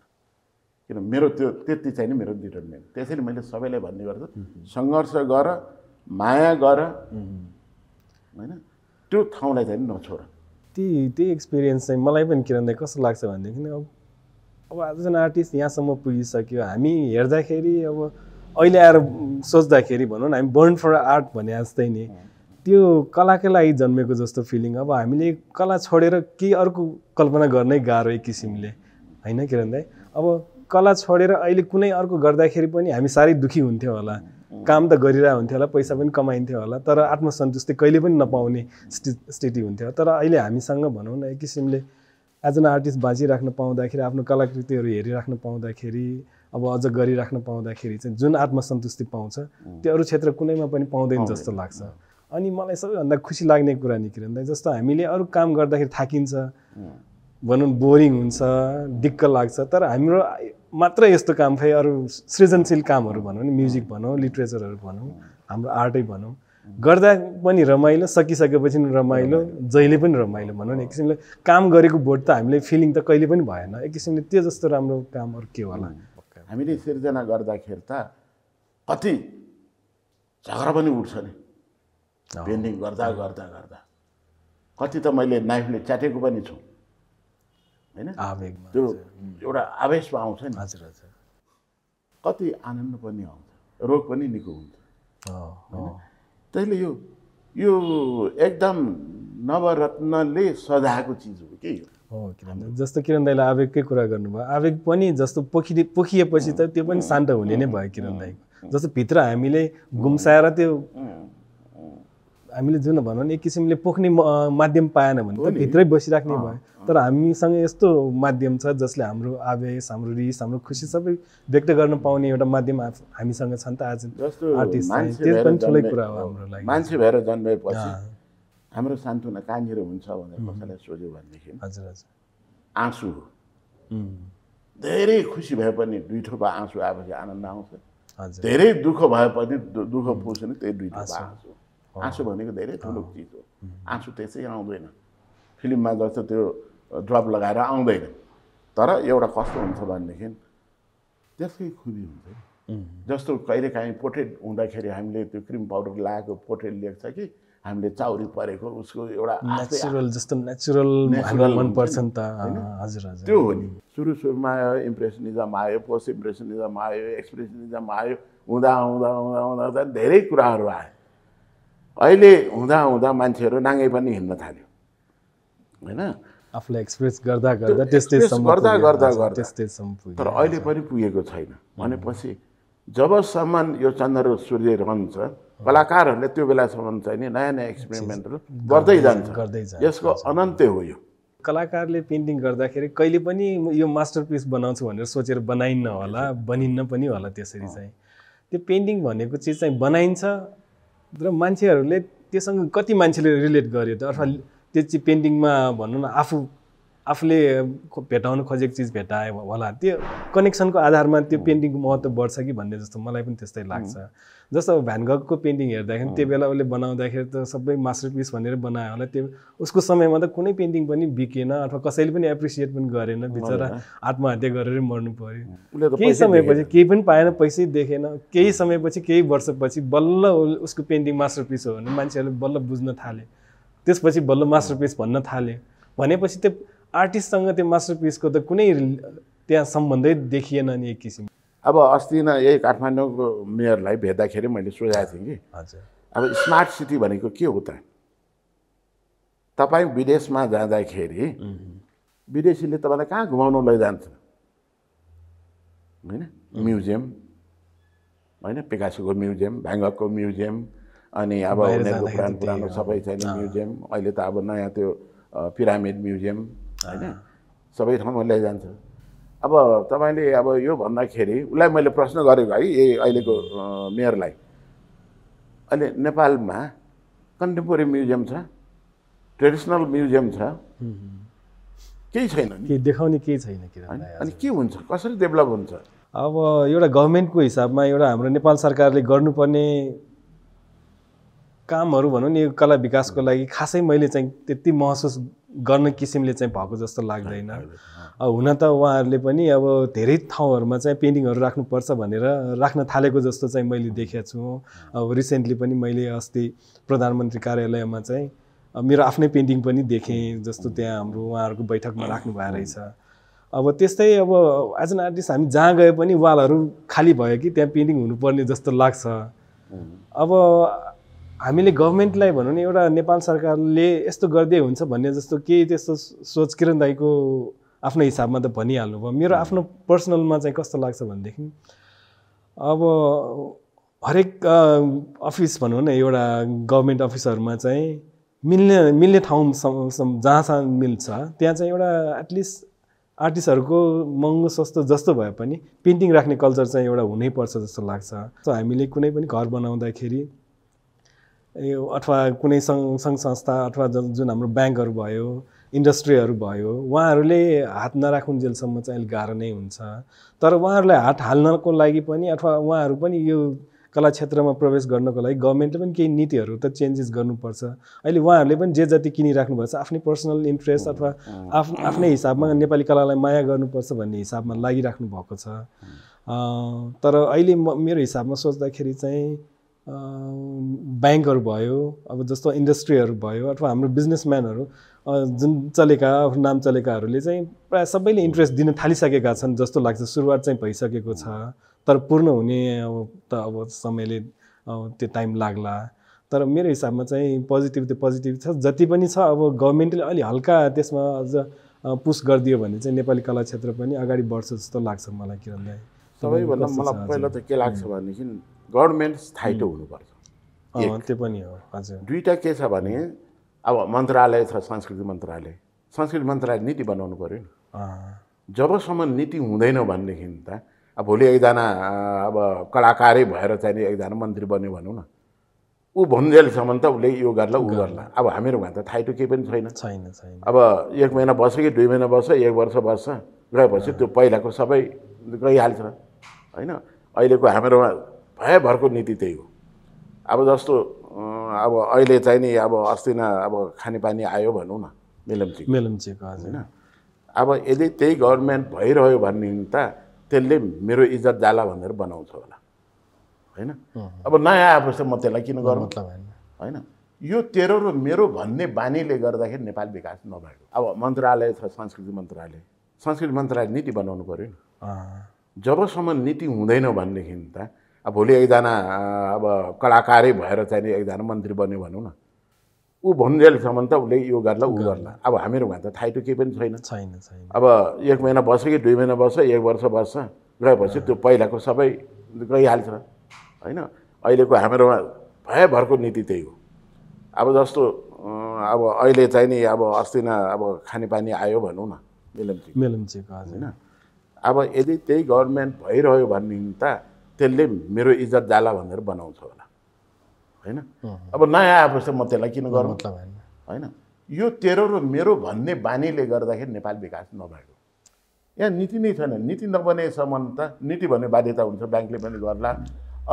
किन मेरो त्यो त्यति चाहिँ मेरो डिटर्मिनेन्ट त्यसैले मैले सबैलाई भन्ने गर्छु सङ्घर्ष गर माया गर होइन त्यो ठाउँलाई चाहिँ नछोड त्यही त्यही एक्सपिरियन्स चाहिँ मलाई पनि किरण कस्तो लाग्छ भनेदेखि अब अब आजजना आर्टिस्ट यहाँसम्म पुगिसक्यो हामी हेर्दाखेरि अब अहिले आएर सोच्दाखेरि भनौँ न हामी बर्न फर आर्ट भने जस्तै नि त्यो कलाकै लागि जन्मेको जस्तो फिलिङ अब हामीले कला छोडेर केही अर्को कल्पना गर्नै गाह्रो एक किसिमले होइन किरण दाई अब कला छोडेर अहिले कुनै अर्को गर्दाखेरि पनि हामी साह्रै दुःखी हुन्थ्यो होला काम त गरिरहेको हुन्थ्यो होला पैसा पनि कमाइन्थ्यो होला तर आत्मसन्तुष्टि कहिले पनि नपाउने स्टि स्थिति हुन्थ्यो तर अहिले हामीसँग भनौँ न एक किसिमले एज एन आर्टिस्ट बाँचिराख्न पाउँदाखेरि आफ्नो कलाकृतिहरू हेरिराख्न पाउँदाखेरि अब अझ गरिराख्न पाउँदाखेरि चाहिँ जुन आत्मसन्तुष्टि पाउँछ त्यो अरू क्षेत्र कुनैमा पनि पाउँदैन जस्तो लाग्छ अनि मलाई सबैभन्दा खुसी लाग्ने कुरा निक्रिँदा जस्तो हामीले अरू काम गर्दाखेरि थाकिन्छ भनौँ बोरिङ हुन्छ दिक्क लाग्छ तर हाम्रो मात्रै यस्तो काम खै अरू सृजनशील कामहरू भनौँ नि म्युजिक भनौँ लिट्रेचरहरू भनौँ हाम्रो आर्टै भनौँ गर्दा पनि रमाइलो सकिसकेपछि पनि रमाइलो जहिले पनि रमाइलो भनौँ न एक किसिमले काम गरेको बोर्ड त हामीले फिलिङ त कहिले पनि भएन एक किसिमले त्यो जस्तो राम्रो काम अरू के होला हामीले सिर्जना गर्दाखेरि त कति झगडा पनि उठ्छ नि पेन्टिङ गर्दा गर्दा गर्दा कति त मैले नाइफले च्याटेको पनि छु होइन त्यो एउटा आवेशमा आउँछ नि हजुर हजुर कति आनन्द पनि आउँछ रोग पनि निको हुन्छ त्यसले यो यो एकदम नवरत्नले सजाएको चिज हो कि हो किरण जस्तो किरण दाईले आवेगकै कुरा गर्नुभयो आवेग पनि जस्तो पोखिने पोखिएपछि त त्यो पनि शान्त हुने नै भयो किरण दाईको जस्तो भित्र हामीले गुम्साएर त्यो हामीले जुन भनौँ न एक किसिमले पोख्ने माध्यम पाएन भने त भित्रै बसिराख्ने भयो तर हामीसँग यस्तो माध्यम छ जसले हाम्रो आवेश हाम्रो रिस हाम्रो खुसी सबै व्यक्त गर्न पाउने एउटा माध्यम हामीसँग छ नि त आज आर्टिस्ट त्यो पनि ठुलै कुरा हो हाम्रो लागि मान्छे भएर जन्मेपछि हाम्रो सान्त्वना कहाँनिर हुन्छ भनेर कसैलाई सोध्यो भनेदेखि हजुर हजुर आँसु हो धेरै खुसी भए पनि दुई थोपा आँसु आएपछि आनन्द आउँछ धेरै दुःख भए पनि दुःख पुग्छ नि त्यही दुई थोपा आँसु आँसु भनेको धेरै ठुलो चिज हो आँसु त्यसै आउँदैन फिल्ममा जस्तो त्यो ड्रप लगाएर आउँदैन तर एउटा कस्तो हुन्छ भनेदेखि त्यसकै खुबी हुन्छ जस्तो कहिलेकाहीँ पोट्रेट हुँदाखेरि हामीले त्यो क्रिम पाउडर लगाएको पोर्ट्रेट लेख्छ कि हामीले चाउरी परेको उसको एउटा नेचुरल जस्तो नेचुरल मनपर्छ नि त हजुर हजुर त्यो हो नि सुरु सुरुमा आयो इम्प्रेसनिजम आयो पोस्ट इम्प्रेसनिजम आयो एक्सप्रेसनिजम आयो हुँदा हुँदा हुँदा हुँदा धेरै कुराहरू आयो अहिले हुँदा हुँदा मान्छेहरू नाङ्गै पनि हिँड्न थाल्यो होइन आफूलाई एक्सप्रेस गर्दा गर्दा गर्दा गर्दा गर्दा तर अहिले पनि पुगेको छैन भनेपछि जबसम्म यो चन्द्र सूर्य रहन्छ कलाकारहरूले त्यो बेलासम्म चाहिँ नि नयाँ नयाँ एक्सपेरिमेन्टहरू गर्दै जान्छ गर्दै जान्छ यसको अनन्त्य हो यो कलाकारले पेन्टिङ गर्दाखेरि कहिले पनि यो मास्टरपिस बनाउँछु भनेर सोचेर बनाइन्न होला बनिन्न पनि होला त्यसरी चाहिँ त्यो पेन्टिङ भनेको चिज चाहिँ बनाइन्छ र मान्छेहरूले त्योसँग कति मान्छेले रिलेट गर्यो त अथवा त्यो चाहिँ पेन्टिङमा भनौँ न आफू आफूले भेटाउन खोजेको चिज भेटायो होला त्यो कनेक्सनको आधारमा त्यो पेन्टिङको महत्त्व बढ्छ कि भन्ने जस्तो मलाई पनि त्यस्तै लाग्छ जस्तो अब भ्यानगको पेन्टिङ हेर्दाखेरि त्यो बेला उसले बनाउँदाखेरि त सबै मास्टरपिस भनेर बनायो होला त्यो उसको समयमा त कुनै पेन्टिङ पनि बिकेन अथवा कसैले पनि एप्रिसिएट पनि गरेन बिचरा आत्महत्या गरेर मर्नु पऱ्यो केही समयपछि केही पनि पाएन पैसै देखेन केही समयपछि केही वर्षपछि बल्ल उसको पेन्टिङ मास्टरपिस हो भने मान्छेहरूले बल्ल बुझ्न थाले त्यसपछि बल्ल मास्टर पिस भन्न थाले भनेपछि त्यो आर्टिस्टसँग त्यो मास्टर पिसको त कुनै त्यहाँ सम्बन्धै देखिएन नि एक किसिम अब अस्ति नै यही काठमाडौँको मेयरलाई भेट्दाखेरि मैले सोचेको थिएँ कि हजुर अब स्मार्ट सिटी भनेको के हो त तपाईँ विदेशमा जाँदाखेरि विदेशीले तपाईँलाई कहाँ घुमाउनु लैजान्छ होइन म्युजियम होइन पिकासीको म्युजियम भ्याङ्गकको म्युजियम अनि अब उनीहरूको पुरानो पुरानो सबै छैन म्युजियम अहिले त अब नयाँ त्यो पिरामिड म्युजियम होइन सबै ठाउँमा जान्छ अब तपाईँले अब यो भन्दाखेरि उसलाई मैले प्रश्न गरेको है यही अहिलेको मेयरलाई अहिले नेपालमा कन्टेम्पोरेरी म्युजियम छ ट्रेडिसनल म्युजियम छ केही छैन केही देखाउने केही छैन अनि के हुन्छ कसरी डेभलप हुन्छ अब एउटा गभर्मेन्टको हिसाबमा एउटा हाम्रो नेपाल सरकारले गर्नुपर्ने कामहरू भनौँ नि यो कला विकासको लागि खासै मैले चाहिँ त्यति महसुस गर्ने किसिमले चाहिँ भएको जस्तो लाग्दैन अब हुन त उहाँहरूले पनि अब धेरै ठाउँहरूमा चाहिँ पेन्टिङहरू राख्नुपर्छ भनेर राख्न थालेको जस्तो चाहिँ मैले देखेको छु अब रिसेन्टली पनि मैले अस्ति प्रधानमन्त्री कार्यालयमा चाहिँ मेरो आफ्नै पेन्टिङ पनि देखेँ जस्तो त्यहाँ हाम्रो उहाँहरूको बैठकमा राख्नु राख्नुभएको रहेछ अब त्यस्तै अब एज एन आर्टिस्ट हामी जहाँ गए पनि वालहरू खाली भयो कि त्यहाँ पेन्टिङ हुनुपर्ने जस्तो लाग्छ अब हामीले गभर्मेन्टलाई भनौँ न एउटा नेपाल सरकारले यस्तो गरिदिए हुन्छ भन्ने जस्तो केही त्यस्तो सोच किरण दाईको आफ्नो हिसाबमा त भनिहाल्नु भयो मेरो आफ्नो पर्सनलमा चाहिँ कस्तो लाग्छ भनेदेखि अब हरेक अफिस भनौँ न एउटा गभर्मेन्ट अफिसहरूमा चाहिँ मिल्ने मिल्ने ठाउँ जहाँ जहाँसम्म मिल्छ त्यहाँ चाहिँ एउटा एटलिस्ट आर्टिस्टहरूको महँगो सस्तो जस्तो भए पनि पेन्टिङ राख्ने कल्चर चाहिँ एउटा हुनैपर्छ जस्तो लाग्छ हामीले कुनै पनि घर बनाउँदाखेरि यो अथवा कुनै सङ्घ सङ्घ संस्था अथवा जुन हाम्रो ब्याङ्कहरू भयो इन्डस्ट्रीहरू भयो उहाँहरूले हात नराखुन्जेलसम्म चाहिँ अलिक गाह्रो नै हुन्छ तर उहाँहरूलाई हात हाल्नको लागि पनि अथवा उहाँहरू पनि यो कला क्षेत्रमा प्रवेश गर्नको लागि गभर्मेन्टले पनि केही नीतिहरू त चेन्जेस गर्नुपर्छ अहिले उहाँहरूले पनि जे जति किनिराख्नु भएको छ आफ्नै पर्सनल इन्ट्रेस्ट अथवा आफ्नो आफ्नै हिसाबमा नेपाली कलालाई माया गर्नुपर्छ भन्ने हिसाबमा लागिराख्नु भएको छ तर अहिले म मेरो हिसाबमा सोच्दाखेरि चाहिँ ब्याङ्कहरू भयो अब जस्तो इन्डस्ट्रीहरू भयो अथवा हाम्रो बिजनेसम्यानहरू जुन चलेका नाम चलेकाहरूले चाहिँ प्रायः सबैले इन्ट्रेस्ट दिन थालिसकेका छन् जस्तो लाग्छ सुरुवात चाहिँ भइसकेको छ तर पूर्ण हुने अब त अब समयले त्यो टाइम लाग्ला तर मेरो हिसाबमा चाहिँ पोजिटिभ त्यो पोजिटिभ छ जति पनि छ अब गभर्मेन्टले अलि हल्का त्यसमा अझ पुस गरिदियो भने चाहिँ नेपाली कला क्षेत्र पनि अगाडि बढ्छ जस्तो लाग्छ मलाई किरण दाई सबैभन्दा मलाई पहिला त के लाग्छ भनेदेखि गभर्मेन्ट स्थायित्व हुनुपर्छ त्यो पनि हो हजुर दुईवटा के छ भने अब मन्त्रालय छ संस्कृति मन्त्रालय संस्कृति मन्त्रालय नीति बनाउनु पऱ्यो नि जबसम्म नीति हुँदैन भनेदेखि त अब भोलि एकजना अब कलाकारै भएर चाहिँ एकजना मन्त्री बन्यो भनौँ न ऊ भन्जेलसम्म त उसले यो गर्ला ऊ गर्ला अब हामीहरू भन्दा त थाइटो केही पनि छैन छैन छैन अब एक महिना बस्छ कि दुई महिना बस्छ एक वर्ष बस्छ गएपछि त्यो पहिलाको सबै गइहाल्छ होइन अहिलेको हाम्रोमा भयभरको नीति त्यही हो अब जस्तो अब अहिले चाहिँ नि अब अस्ति न अब खानेपानी आयो भनौँ न मेलम्ची मेलम्चीको होइन अब यदि त्यही गभर्मेन्ट भइरह्यो भनेदेखि त त्यसले मेरो इज्जत जाला भनेर बनाउँछ होला होइन अब नयाँ आएपछि म त्यसलाई किन गरौँ होइन यो तेरो र मेरो भन्ने बानीले गर्दाखेरि नेपाल विकास नभएको अब मन्त्रालय छ संस्कृति मन्त्रालय संस्कृति मन्त्रालय नीति बनाउनु पऱ्यो नि जबसम्म नीति हुँदैन भनेदेखि त अब भोलि एकजना अब कलाकारै भएर चाहिँ नि एकजना मन्त्री बन्यो भनौँ न ऊ भन्जेलसम्म त उसले यो गर्ला ऊ गर्ला अब हामीहरू भए त थाइटो केही पनि छैन छैन अब एक महिना बस्छ कि दुई महिना बस्छ एक वर्ष बस्छ गएपछि त्यो पहिलाको सबै गइहाल्छ होइन अहिलेको हाम्रोमा भयभरको नीति त्यही हो अब जस्तो अब अहिले चाहिँ नि अब अस्ति न अब खानेपानी आयो भनौँ न मेलम्ची मेलम्ची होइन अब यदि त्यही गभर्मेन्ट भइरह्यो भनेदेखि त त्यसले मेरो इज्जत जाला भनेर बनाउँछ होला होइन अब नयाँ आएपछि म त्यसलाई किन गरौँ होइन यो तेरो र मेरो भन्ने बानीले गर्दाखेरि नेपाल विकास नभएको यहाँ नीति नै छैन नीति नबनेसम्म त नीति भन्ने बाध्यता हुन्छ ब्याङ्कले पनि गर्ला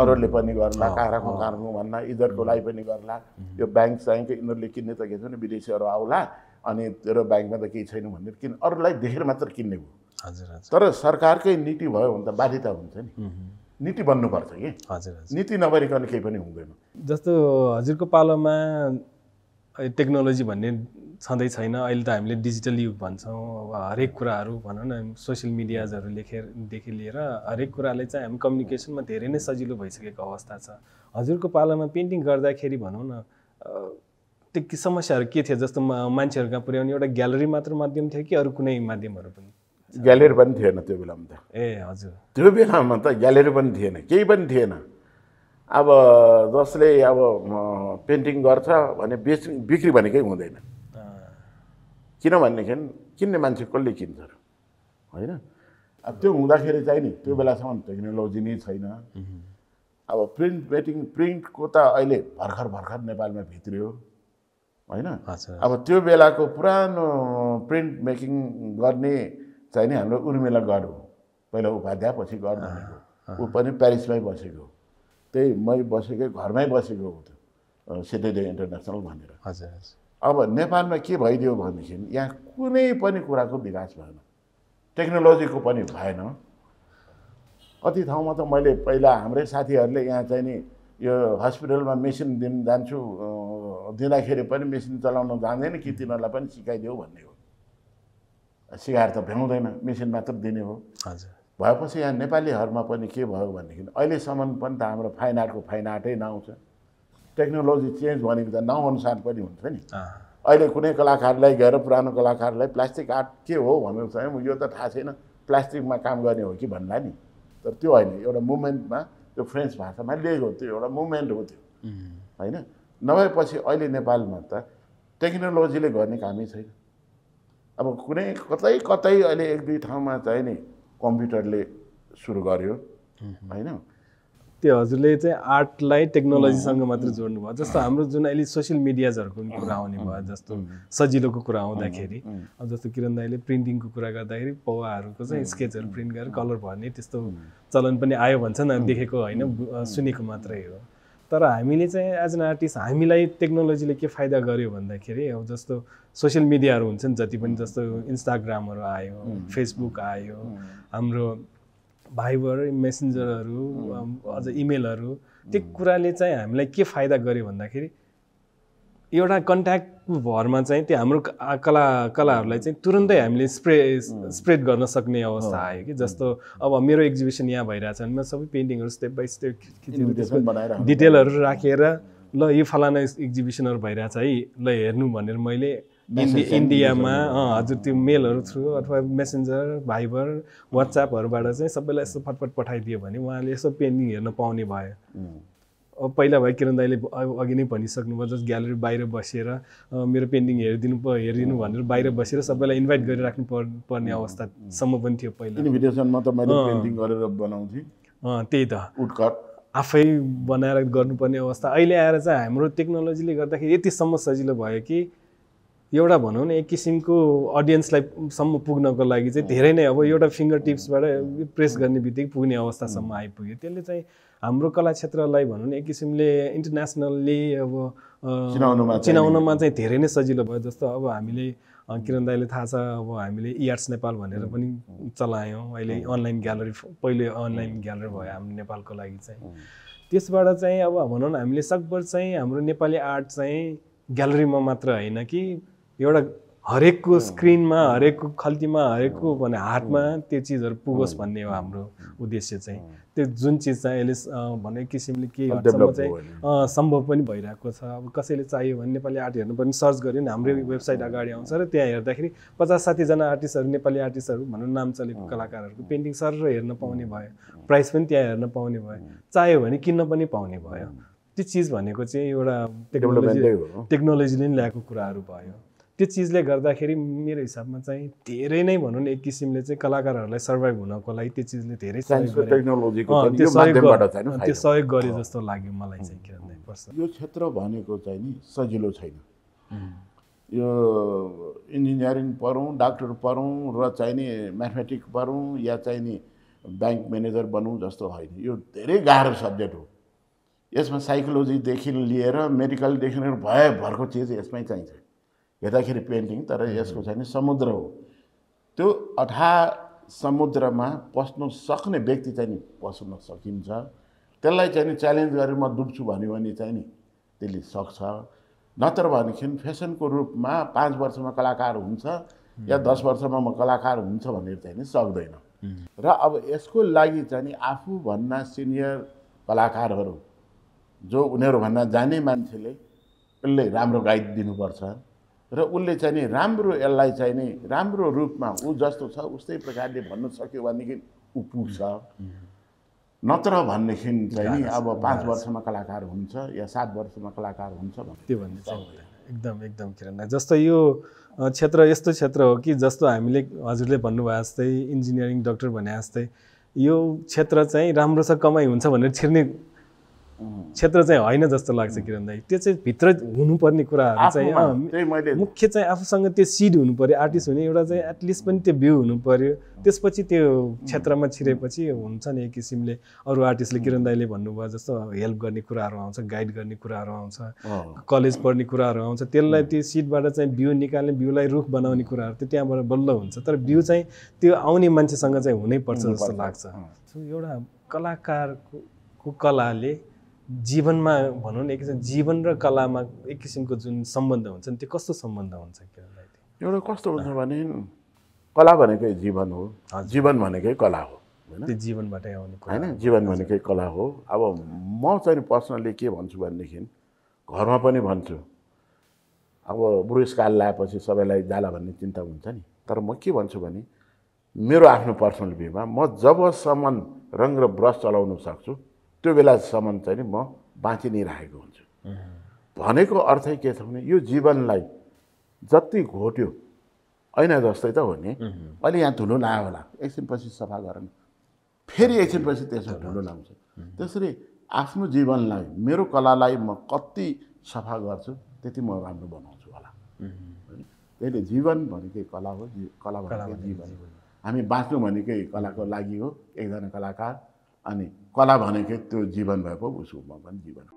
अरूले पनि गर्ला काँक्राको काँक्राको भन्ला इज्जतको लागि पनि गर्ला यो ब्याङ्क चाहिँ यिनीहरूले किन्ने त के छ भने विदेशीहरू आउला अनि तेरो ब्याङ्कमा त केही छैन भनेर किन अरूलाई देखेर मात्र किन्ने भयो तर सरकारकै नीति भयो भने त बाध्यता हुन्छ नि नीति बन्नुपर्छ कि हजुर नीति नगरिकन केही पनि हुँदैन जस्तो हजुरको पालोमा टेक्नोलोजी भन्ने छँदै छैन अहिले त हामीले डिजिटल युग भन्छौँ अब हरेक कुराहरू भनौँ न सोसियल मिडियाजहरू लेखेरदेखि लिएर हरेक कुराले चाहिँ हामी कम्युनिकेसनमा धेरै नै सजिलो भइसकेको अवस्था छ हजुरको पालामा पेन्टिङ गर्दाखेरि भनौँ न त्यो समस्याहरू के थियो जस्तो मान्छेहरू कहाँ पुर्याउने एउटा ग्यालरी मात्र माध्यम थियो कि अरू कुनै माध्यमहरू पनि ग्यालेरी पनि थिएन त्यो बेलामा त ए हजुर त्यो बेलामा त ग्यालेरी पनि थिएन केही पनि थिएन अब जसले अब पेन्टिङ गर्छ भने बेच बिक्री भनेकै हुँदैन किनभनेदेखि किन्ने मान्छे कसले किन्छ होइन अब त्यो हुँदाखेरि चाहिँ नि त्यो बेलासम्म टेक्नोलोजी नै छैन अब प्रिन्ट पेन्टिङ प्रिन्टको त अहिले भर्खर भर्खर नेपालमा भित्रियो होइन अब त्यो बेलाको पुरानो प्रिन्ट मेकिङ गर्ने चाहिँ नि हाम्रो उर्मिला गढ हो पहिला उपाध्याय पछि गढ भनेको ऊ पनि प्यारिसमै बसेको हो त्यही मै बसेकै घरमै बसेको हो त्यो सिद्धदेव इन्टरनेसनल भनेर हजुर अब नेपालमा के भइदियो भनेदेखि यहाँ कुनै पनि कुराको विकास भएन टेक्नोलोजीको पनि भएन कति ठाउँमा त मैले पहिला हाम्रै साथीहरूले यहाँ चाहिँ नि यो हस्पिटलमा मेसिन दिन जान्छु दिँदाखेरि पनि मेसिन चलाउन जान्दैन कि तिनीहरूलाई पनि सिकाइदेऊ भन्ने हो सिगार त भ्याउँदैन मेसिन मात्र दिने हो हजुर भएपछि यहाँ नेपालीहरूमा पनि के भयो भनेदेखि अहिलेसम्म पनि त हाम्रो फाइन आर्टको फाइन आर्टै नआउँछ टेक्नोलोजी चेन्ज भनेको त नाउँअनुसार पनि हुन्छ नि अहिले कुनै कलाकारलाई गएर पुरानो कलाकारलाई प्लास्टिक आर्ट के हो भनेर चाहिँ यो त थाहा छैन प्लास्टिकमा काम गर्ने हो कि भन्ला नि तर त्यो होइन एउटा मुभमेन्टमा त्यो फ्रेन्च भाषामा लेख हो त्यो एउटा मुभमेन्ट हो त्यो होइन नभएपछि अहिले नेपालमा त टेक्नोलोजीले गर्ने कामै छैन अब कुनै कतै कतै अहिले एक दुई ठाउँमा चाहिँ नि कम्प्युटरले सुरु गर्यो होइन त्यो हजुरले चाहिँ आर्टलाई टेक्नोलोजीसँग मात्र भयो जस्तो हाम्रो जुन अहिले सोसियल मिडियाजहरूको कुरा आउने भयो जस्तो सजिलोको कुरा आउँदाखेरि अब जस्तो किरण दाईले प्रिन्टिङको कुरा गर्दाखेरि पौवाहरूको चाहिँ स्केचहरू प्रिन्ट गरेर कलर भर्ने त्यस्तो चलन पनि आयो भन्छन् देखेको होइन सुनेको मात्रै हो तर हामीले चाहिँ एज एन आर्टिस्ट हामीलाई टेक्नोलोजीले के फाइदा गर्यो भन्दाखेरि अब जस्तो सोसियल मिडियाहरू हुन्छ नि जति पनि जस्तो इन्स्टाग्रामहरू आयो फेसबुक आयो हाम्रो भाइबर मेसेन्जरहरू अझ इमेलहरू त्यो कुराले चाहिँ हामीलाई के फाइदा गर्यो भन्दाखेरि एउटा कन्ट्याक्ट भरमा चाहिँ त्यो हाम्रो कला कलाहरूलाई चाहिँ तुरन्तै हामीले स्प्रे स्प्रेड गर्न सक्ने अवस्था आयो कि जस्तो अब मेरो एक्जिबिसन यहाँ भइरहेछ भने म सबै पेन्टिङहरू स्टेप बाई स्टेप डिटेलहरू राखेर ल यो फलाना एक्जिबिसनहरू भइरहेछ है ल हेर्नु भनेर मैले इन्डि इन्डियामा हजुर त्यो मेलहरू थ्रु अथवा मेसेन्जर भाइबर वाट्सएपहरूबाट चाहिँ सबैलाई यसो फटफट पठाइदियो भने उहाँले यसो पेन्टिङ हेर्न पाउने भयो पहिला भाइ किरण दाईले अघि नै भनिसक्नुभयो जस्ट ग्यालेरी बाहिर बसेर मेरो पेन्टिङ हेरिदिनु हेरिदिनु भनेर बाहिर बसेर सबैलाई इन्भाइट गरिराख्नु पर् पर्ने अवस्थासम्म पनि थियो पहिला त मैले पेन्टिङ गरेर त्यही त उटकट आफै बनाएर गर्नुपर्ने अवस्था अहिले आएर चाहिँ हाम्रो टेक्नोलोजीले गर्दाखेरि यतिसम्म सजिलो भयो कि एउटा भनौँ न एक किसिमको अडियन्सलाई सम्म पुग्नको लागि चाहिँ धेरै नै अब एउटा फिङ्गर टिप्सबाट प्रेस गर्ने बित्तिकै पुग्ने अवस्थासम्म आइपुग्यो त्यसले चाहिँ हाम्रो कला क्षेत्रलाई भनौँ न एक किसिमले इन्टरनेसनल्ली अब चिनाउनमा चाहिँ धेरै नै सजिलो भयो जस्तो अब हामीले किरण दाईले थाहा छ अब हामीले इआर्ट्स e नेपाल भनेर पनि चलायौँ अहिले अनलाइन ग्यालरी पहिले अनलाइन ग्यालरी भयो हाम्रो नेपालको लागि चाहिँ त्यसबाट चाहिँ अब भनौँ न हामीले सकभर चाहिँ हाम्रो नेपाली आर्ट चाहिँ ग्यालरीमा मात्र होइन कि एउटा हरेकको स्क्रिनमा हरेकको खल्तीमा हरेकको भने हातमा त्यो चिजहरू पुगोस् भन्ने हो हाम्रो उद्देश्य चाहिँ त्यो जुन चिज चाहिँ अहिले भन्ने किसिमले केही चाहिँ सम्भव पनि भइरहेको छ अब कसैले चाहियो भने नेपाली आर्ट हेर्नु पनि सर्च गऱ्यो भने हाम्रै वेबसाइट अगाडि आउँछ र त्यहाँ हेर्दाखेरि पचास साठीजना आर्टिस्टहरू नेपाली आर्टिस्टहरू भनौँ नाम चलेको कलाकारहरूको पेन्टिङ सर हेर्न पाउने भयो प्राइस पनि त्यहाँ हेर्न पाउने भयो चाहियो भने किन्न पनि पाउने भयो त्यो चिज भनेको चाहिँ एउटा टेक्नोलोजी टेक्नोलोजीले ल्याएको कुराहरू भयो त्यो चिजले गर्दाखेरि मेरो हिसाबमा चाहिँ धेरै नै भनौँ न एक किसिमले चाहिँ कलाकारहरूलाई सर्भाइभ हुनको लागि त्यो चिजले धेरै त्यो सहयोग गरे जस्तो लाग्यो मलाई चाहिँ यो क्षेत्र भनेको चाहिँ नि सजिलो छैन यो इन्जिनियरिङ पढौँ डाक्टर पढौँ र चाहिने म्याथमेटिक पढौँ या चाहिने ब्याङ्क म्यानेजर बनौँ जस्तो होइन यो धेरै गाह्रो सब्जेक्ट हो यसमा साइकोलोजीदेखि लिएर मेडिकलदेखि लिएर भरको चिज यसमै चाहिन्छ हेर्दाखेरि पेन्टिङ तर यसको चाहिँ नि समुद्र हो त्यो अठा समुद्रमा पस्नु सक्ने व्यक्ति चाहिँ नि पस्न सकिन्छ त्यसलाई चाहिँ नि च्यालेन्ज गरेर म डुब्छु भन्यो भने चाहिँ नि त्यसले सक्छ नत्र भनेदेखि फेसनको रूपमा पाँच वर्षमा कलाकार हुन्छ या दस वर्षमा म कलाकार हुन्छ भनेर चाहिँ नि सक्दैन र अब यसको लागि चाहिँ नि आफूभन्दा सिनियर कलाकारहरू जो उनीहरूभन्दा जाने मान्छेले यसले राम्रो गाइड दिनुपर्छ र उसले चाहिँ नि राम्रो यसलाई चाहिँ नि राम्रो रूपमा ऊ जस्तो छ उस्तै प्रकारले भन्न सक्यो भनेदेखि ऊ पुग्छ नत्र भनेदेखि चाहिँ नि अब पाँच वर्षमा कलाकार हुन्छ या सात वर्षमा कलाकार हुन्छ त्यो भन्ने चाहिँ एकदम एकदम किरण जस्तो यो क्षेत्र यस्तो क्षेत्र हो कि जस्तो हामीले हजुरले भन्नुभयो जस्तै इन्जिनियरिङ डक्टर भने जस्तै यो क्षेत्र चाहिँ राम्रो छ कमाइ हुन्छ भनेर छिर्ने क्षेत्र चाहिँ होइन जस्तो लाग्छ किरण दाई त्यो चाहिँ भित्र हुनुपर्ने कुराहरू चाहिँ मुख्य चाहिँ आफूसँग त्यो सिड हुनु पऱ्यो आर्टिस्ट हुने एउटा चाहिँ एटलिस्ट पनि त्यो भ्यू हुनु पऱ्यो त्यसपछि त्यो क्षेत्रमा छिरेपछि हुन्छ नि एक किसिमले अरू आर्टिस्टले किरण दाईले भन्नुभयो जस्तो हेल्प गर्ने कुराहरू आउँछ गाइड गर्ने कुराहरू आउँछ कलेज पढ्ने कुराहरू आउँछ त्यसलाई त्यो सिडबाट चाहिँ बिउ निकाल्ने बिउलाई रुख बनाउने कुराहरू त्यो त्यहाँबाट बल्ल हुन्छ तर बिउ चाहिँ त्यो आउने मान्छेसँग चाहिँ हुनैपर्छ जस्तो लाग्छ एउटा कलाकारको कलाले जीवनमा भनौँ न एक किसिम जीवन र कलामा एक किसिमको जुन सम्बन्ध हुन्छ नि त्यो कस्तो सम्बन्ध हुन्छ एउटा कस्तो हुन्छ भने कला भनेकै जीवन हो जीवन भनेकै कला हो होइन त्यो जीवनबाटै आउने होइन जीवन भनेकै कला हो अब म चाहिँ पर्सनली के भन्छु भनेदेखि घरमा पनि भन्छु अब बुढेसकाल लगाएपछि सबैलाई जाला भन्ने चिन्ता हुन्छ नि तर म के भन्छु भने मेरो आफ्नो पर्सनल भ्यूमा म जबसम्म रङ र ब्रस चलाउनु सक्छु त्यो बेलासम्म चाहिँ नि म नै राखेको हुन्छु भनेको अर्थै के छ भने यो जीवनलाई जति घोट्यो ऐना जस्तै त हो नि अहिले यहाँ धुलो लायो होला एकछिनपछि सफा गर फेरि एकछिनपछि त्यसमा धुलो लाउँछ त्यसरी आफ्नो जीवनलाई मेरो कलालाई म कति सफा गर्छु त्यति म राम्रो बनाउँछु होला त्यसले जीवन भनेकै कला हो कला भनेको जीवन हो हामी बाँच्नु भनेकै कलाको लागि हो एकजना कलाकार अनि कला भनेकै त्यो जीवन भएको उसमा पनि जीवन